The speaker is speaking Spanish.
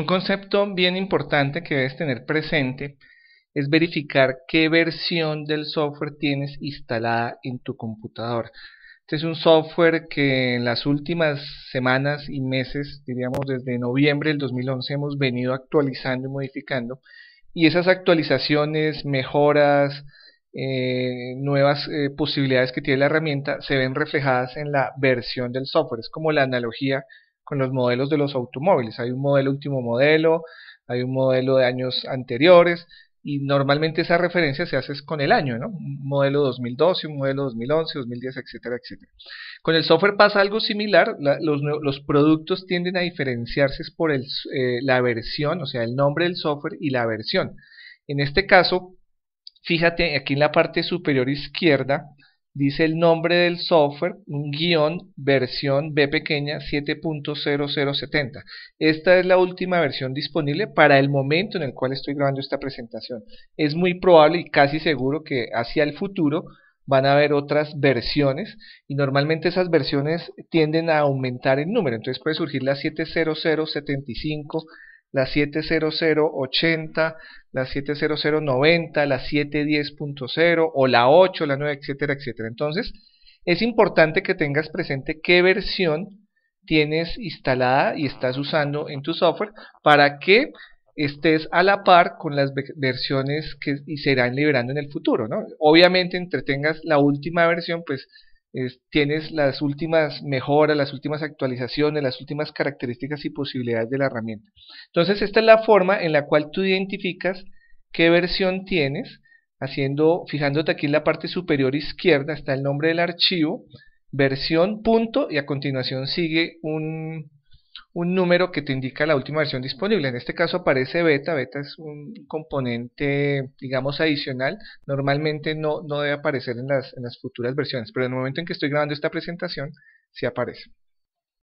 Un concepto bien importante que debes tener presente es verificar qué versión del software tienes instalada en tu computadora. Este es un software que en las últimas semanas y meses, diríamos desde noviembre del 2011, hemos venido actualizando y modificando. Y esas actualizaciones, mejoras, eh, nuevas eh, posibilidades que tiene la herramienta se ven reflejadas en la versión del software. Es como la analogía con los modelos de los automóviles. Hay un modelo último modelo, hay un modelo de años anteriores y normalmente esa referencia se hace con el año, ¿no? Un modelo 2012, un modelo 2011, 2010, etcétera, etcétera. Con el software pasa algo similar, los, productos tienden a diferenciarse por el, eh, la versión, o sea, el nombre del software y la versión. En este caso, fíjate aquí en la parte superior izquierda, dice el nombre del software, un guión, versión B pequeña 7.0070. Esta es la última versión disponible para el momento en el cual estoy grabando esta presentación. Es muy probable y casi seguro que hacia el futuro van a haber otras versiones y normalmente esas versiones tienden a aumentar el número. Entonces puede surgir la 70075, la 70080, la 70090, la 710.0 o la 8, la 9, etcétera, etcétera. Entonces, es importante que tengas presente qué versión tienes instalada y estás usando en tu software para que estés a la par con las versiones que serán liberando en el futuro. ¿no? Obviamente, entretengas la última versión, pues tienes las últimas mejoras, las últimas actualizaciones, las últimas características y posibilidades de la herramienta. Entonces esta es la forma en la cual tú identificas qué versión tienes, haciendo, fijándote aquí en la parte superior izquierda está el nombre del archivo, versión punto y a continuación sigue un, un número que te indica la última versión disponible. En este caso aparece beta, beta es un componente, digamos, adicional. Normalmente no, no debe aparecer en las, en las futuras versiones, pero en el momento en que estoy grabando esta presentación, sí aparece.